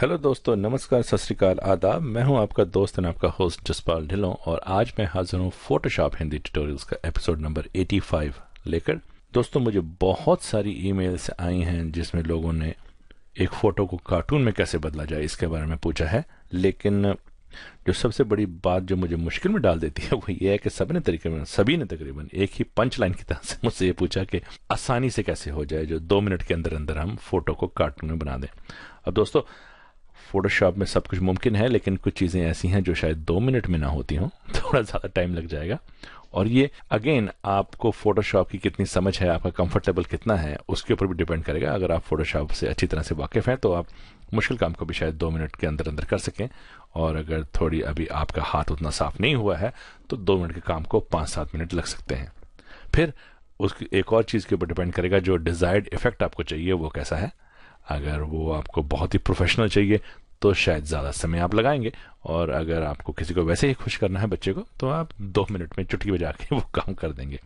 hello दोस्तों नमस्कार सत श्रीकाल आदाब मैं हूं आपका दोस्त एंड आपका होस्ट जसपाल ढिलों और आज मैं हाजिर हूं फोटोशॉप हिंदी ट्यूटोरियल्स का एपिसोड नंबर 85 लेकर दोस्तों मुझे बहुत सारी ईमेल्स आई हैं जिसमें लोगों ने एक फ़ोटो को कार्टून में कैसे बदला जाए इसके बारे में पूछा है लेकिन जो सबसे बड़ी बात जो मुझे मुश्किल में डाल देती है वो ये है कि सभी ने में सभी ने तकरीबन एक ही पंच लाइन की तरह से मुझसे ये पूछा कि आसानी से कैसे हो जाए जो दो मिनट के अंदर अंदर हम फोटो को कार्टून में बना दें अब दोस्तों फोटोशॉप में सब कुछ मुमकिन है लेकिन कुछ चीज़ें ऐसी हैं जो शायद दो मिनट में ना होती हों थोड़ा ज़्यादा टाइम लग जाएगा और ये अगेन आपको फोटोशॉप की कितनी समझ है आपका कंफर्टेबल कितना है उसके ऊपर भी डिपेंड करेगा अगर आप फोटोशॉप से अच्छी तरह से वाकिफ़ हैं तो आप मुश्किल काम को भी शायद दो मिनट के अंदर अंदर कर सकें और अगर थोड़ी अभी आपका हाथ उतना साफ नहीं हुआ है तो दो मिनट के काम को पाँच सात मिनट लग सकते हैं फिर उसकी एक और चीज़ के ऊपर डिपेंड करेगा जो डिज़ायर्ड इफेक्ट आपको चाहिए वो कैसा है अगर वो आपको बहुत ही प्रोफेशनल चाहिए तो शायद ज़्यादा समय आप लगाएंगे और अगर आपको किसी को वैसे ही खुश करना है बच्चे को तो आप दो मिनट में चुटकी बजा के वो काम कर देंगे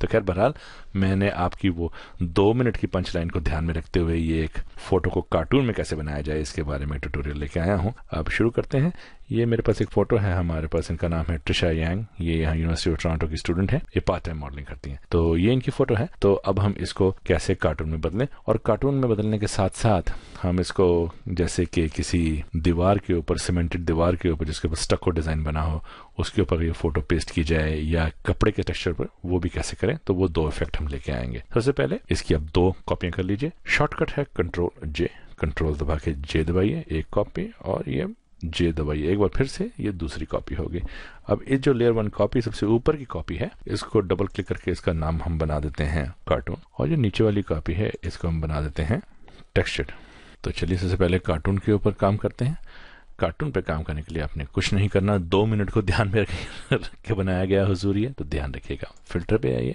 तो खैर बहरहाल मैंने आपकी वो दो मिनट की पंच लाइन को ध्यान में रखते हुए ये एक फ़ोटो को कार्टून में कैसे बनाया जाए इसके बारे में ट्यूटोरियल लेके आया हूँ अब शुरू करते हैं ये मेरे पास एक फोटो है हमारे पास इनका नाम है ट्रिशा यांग ये यहाँ यूनिवर्सिटी ऑफ टोरंटो की स्टूडेंट है ये पार्ट टाइम मॉडलिंग करती हैं तो ये इनकी फोटो है तो अब हम इसको कैसे कार्टून में बदलें और कार्टून में बदलने के साथ साथ हम इसको जैसे कि किसी दीवार के ऊपर सीमेंटेड दीवार के ऊपर जिसके ऊपर स्टको डिज़ाइन बना हो उसके ऊपर ये फोटो पेस्ट की जाए या कपड़े के टेक्सचर पर वो भी कैसे करें तो वो दो इफेक्ट हम लेके आएंगे सबसे पहले इसकी आप दो कॉपियां कर लीजिए शॉर्टकट है कंट्रोल जे कंट्रोल दबा के जे दबाइए एक कॉपी और ये जे दबाइए एक बार फिर से ये दूसरी कॉपी होगी अब ये जो लेयर वन कॉपी सबसे ऊपर की कॉपी है इसको डबल क्लिक करके इसका नाम हम बना देते हैं कार्टून और जो नीचे वाली कॉपी है इसको हम बना देते हैं टेक्सचर तो चलिए सबसे पहले कार्टून के ऊपर काम करते हैं कार्टून पे काम करने के लिए आपने कुछ नहीं करना दो मिनट को ध्यान में रखे बनाया गया हजूर ये तो ध्यान रखिएगा फिल्टर पे आइए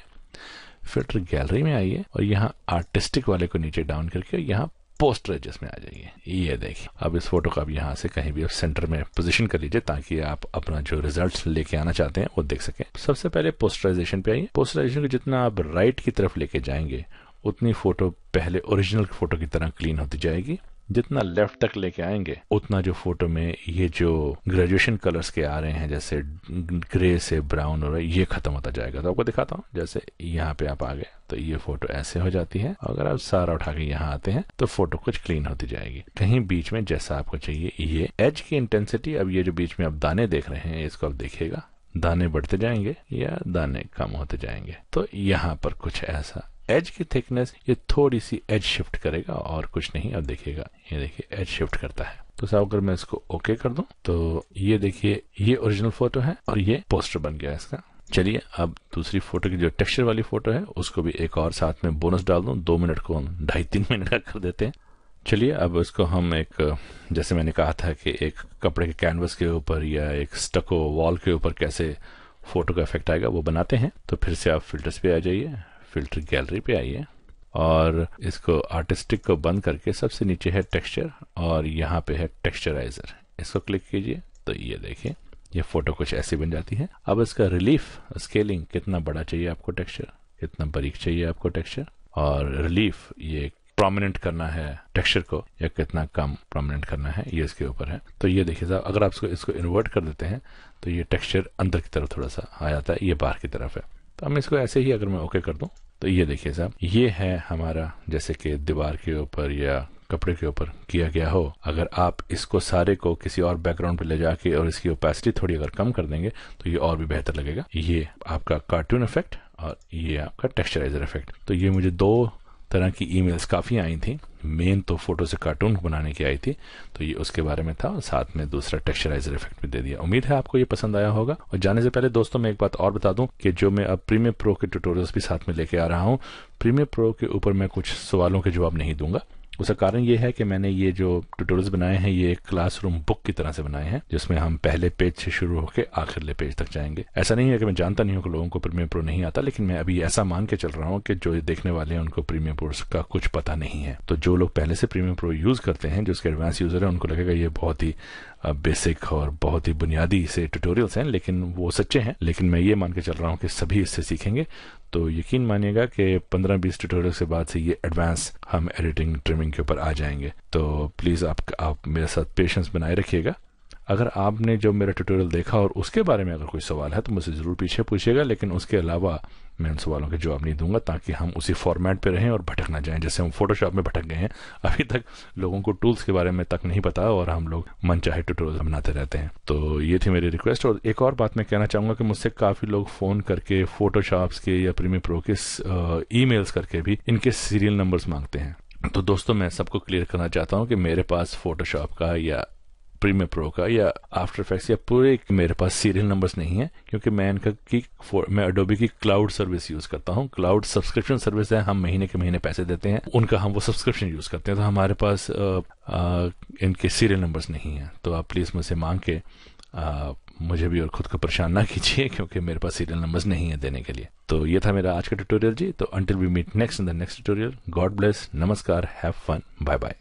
फिल्टर गैलरी में आइए और यहाँ आर्टिस्टिक वाले को नीचे डाउन करके यहाँ पोस्टर एडजस्ट में आ जाइए ये देखिए अब इस फोटो को आप यहाँ से कहीं भी सेंटर में पोजीशन कर लीजिए ताकि आप अपना जो रिजल्ट लेके आना चाहते हैं वो देख सकें सबसे पहले पोस्टराइजेशन पे आइए पोस्टराइजेशन को जितना आप राइट की तरफ लेके जाएंगे उतनी फोटो पहले ओरिजिनल फोटो की तरह क्लीन होती जाएगी जितना लेफ्ट तक लेके आएंगे उतना जो फोटो में ये जो ग्रेजुएशन कलर्स के आ रहे हैं जैसे ग्रे से ब्राउन और ये खत्म होता जाएगा तो आपको दिखाता हूँ जैसे यहाँ पे आप आ गए तो ये फोटो ऐसे हो जाती है अगर आप सारा उठा के यहाँ आते हैं तो फोटो कुछ क्लीन होती जाएगी कहीं बीच में जैसा आपको चाहिए ये एज की इंटेंसिटी अब ये जो बीच में आप दाने देख रहे हैं इसको आप देखिएगा दाने बढ़ते जाएंगे या दाने कम होते जाएंगे तो यहाँ पर कुछ ऐसा एज की थिकनेस ये थोड़ी सी एज शिफ्ट करेगा और कुछ नहीं अब देखिएगा ये देखिए एज शिफ्ट करता है तो साहब अगर मैं इसको ओके कर दूं तो ये देखिए ये ओरिजिनल फोटो है और ये पोस्टर बन गया इसका चलिए अब दूसरी फोटो की जो टेक्सचर वाली फोटो है उसको भी एक और साथ में बोनस डाल दूं दो मिनट को हम ढाई तीन मिनट का कर देते हैं चलिए अब इसको हम एक जैसे मैंने कहा था कि एक कपड़े के कैनवस के ऊपर या एक स्टको वॉल के ऊपर कैसे फोटो का इफेक्ट आएगा वो बनाते हैं तो फिर से आप फिल्टर्स पे आ जाइए फिल्टर गैलरी पे आइए और इसको आर्टिस्टिक को बंद करके सबसे नीचे है टेक्सचर और यहाँ पे है टेक्सचराइजर इसको क्लिक कीजिए तो ये देखिए ये फोटो कुछ ऐसी बन जाती है अब इसका रिलीफ स्केलिंग कितना बड़ा चाहिए आपको टेक्सचर कितना बारीक चाहिए आपको टेक्सचर और रिलीफ ये प्रोमिनेंट करना है टेक्सचर को या कितना कम प्रोमिनेंट करना है ये इसके ऊपर है तो ये देखिए साहब अगर आप इसको इसको इन्वर्ट कर देते हैं तो ये टेक्सचर अंदर की तरफ थोड़ा सा आ जाता है ये बाहर की तरफ है तो हम इसको ऐसे ही अगर मैं ओके कर दूँ तो ये देखिए साहब ये है हमारा जैसे कि दीवार के ऊपर या कपड़े के ऊपर किया गया हो अगर आप इसको सारे को किसी और बैकग्राउंड पे ले जाके और इसकी ओपेसिटी थोड़ी अगर कम कर देंगे तो ये और भी बेहतर लगेगा ये आपका कार्टून इफेक्ट और ये आपका टेक्सचराइजर इफेक्ट तो ये मुझे दो तरह की ईमेल्स काफ़ी आई थी मेन तो फोटो से कार्टून बनाने की आई थी तो ये उसके बारे में था और साथ में दूसरा टेक्सचराइजर इफेक्ट भी दे दिया उम्मीद है आपको ये पसंद आया होगा और जाने से पहले दोस्तों मैं एक बात और बता दूं कि जो मैं अब प्रीमियर प्रो के ट्यूटोरियल्स भी साथ में लेके आ रहा हूँ प्रीमियर प्रो के ऊपर मैं कुछ सवालों के जवाब नहीं दूंगा उसका कारण ये है कि मैंने ये जो ट्यूटोरियल्स बनाए हैं ये क्लासरूम बुक की तरह से बनाए हैं जिसमें हम पहले पेज से शुरू होकर आखिरले पेज तक जाएंगे ऐसा नहीं है कि मैं जानता नहीं हूँ कि लोगों को प्रीमियम प्रो नहीं आता लेकिन मैं अभी ऐसा मान के चल रहा हूँ कि जो देखने वाले हैं उनको प्रीमियम प्रो का कुछ पता नहीं है तो जो लोग पहले से प्रीमियम प्रो यूज करते हैं जो उसके एडवांस यूजर है उनको लगेगा ये बहुत ही बेसिक और बहुत ही बुनियादी से ट्यूटोरियल्स हैं लेकिन वो सच्चे हैं लेकिन मैं ये मान के चल रहा हूँ कि सभी इससे सीखेंगे तो यकीन मानिएगा कि 15-20 ट्यूटोरियल के बाद से ये एडवांस हम एडिटिंग ट्रिमिंग के ऊपर आ जाएंगे तो प्लीज़ आप आप मेरे साथ पेशेंस बनाए रखिएगा अगर आपने जब मेरा ट्यूटोरियल देखा और उसके बारे में अगर कोई सवाल है तो मुझसे ज़रूर पीछे पूछिएगा लेकिन उसके अलावा मैं उन सवालों के जवाब नहीं दूंगा ताकि हम उसी फॉर्मेट पे रहें और भटक ना जाएं जैसे हम फोटोशॉप में भटक गए हैं अभी तक लोगों को टूल्स के बारे में तक नहीं पता और हम लोग मन चाहे ट्यूटोरियल बनाते रहते हैं तो ये थी मेरी रिक्वेस्ट और एक और बात मैं कहना चाहूँगा कि मुझसे काफ़ी लोग फ़ोन करके फोटोशॉप्स के या प्रीमियर प्रो के ई करके भी इनके सीरियल नंबर्स मांगते हैं तो दोस्तों मैं सबको क्लियर करना चाहता हूँ कि मेरे पास फोटोशॉप का या प्रीमियर प्रो का या आफ्टर इफेक्ट्स या पूरे मेरे पास सीरियल नंबर्स नहीं है क्योंकि मैं इनका की मैं अडोबी की क्लाउड सर्विस यूज करता हूँ क्लाउड सब्सक्रिप्शन सर्विस है हम महीने के महीने पैसे देते हैं उनका हम वो सब्सक्रिप्शन यूज करते हैं तो हमारे पास आ, आ, इनके सीरियल नंबर्स नहीं है तो आप प्लीज मुझसे मांग के आ, मुझे भी और खुद को परेशान ना कीजिए क्योंकि मेरे पास सीरियल नंबर्स नहीं है देने के लिए तो ये था मेरा आज का ट्यूटोरियल जी तो until we meet next in the next tutorial God bless नमस्कार हैव फन बाय बाय